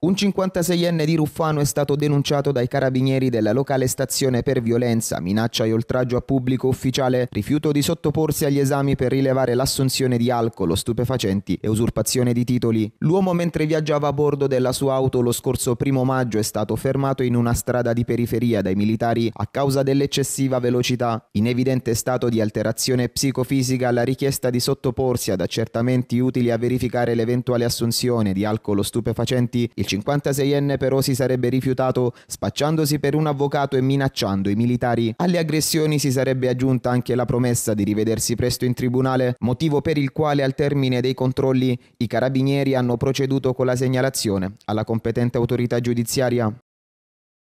Un 56enne di Ruffano è stato denunciato dai carabinieri della locale stazione per violenza, minaccia e oltraggio a pubblico ufficiale, rifiuto di sottoporsi agli esami per rilevare l'assunzione di alcol, stupefacenti e usurpazione di titoli. L'uomo mentre viaggiava a bordo della sua auto lo scorso primo maggio è stato fermato in una strada di periferia dai militari a causa dell'eccessiva velocità, in evidente stato di alterazione psicofisica alla richiesta di sottoporsi ad accertamenti utili a verificare l'eventuale assunzione di alcol o stupefacenti. Il 56enne però si sarebbe rifiutato spacciandosi per un avvocato e minacciando i militari. Alle aggressioni si sarebbe aggiunta anche la promessa di rivedersi presto in tribunale, motivo per il quale al termine dei controlli i carabinieri hanno proceduto con la segnalazione alla competente autorità giudiziaria.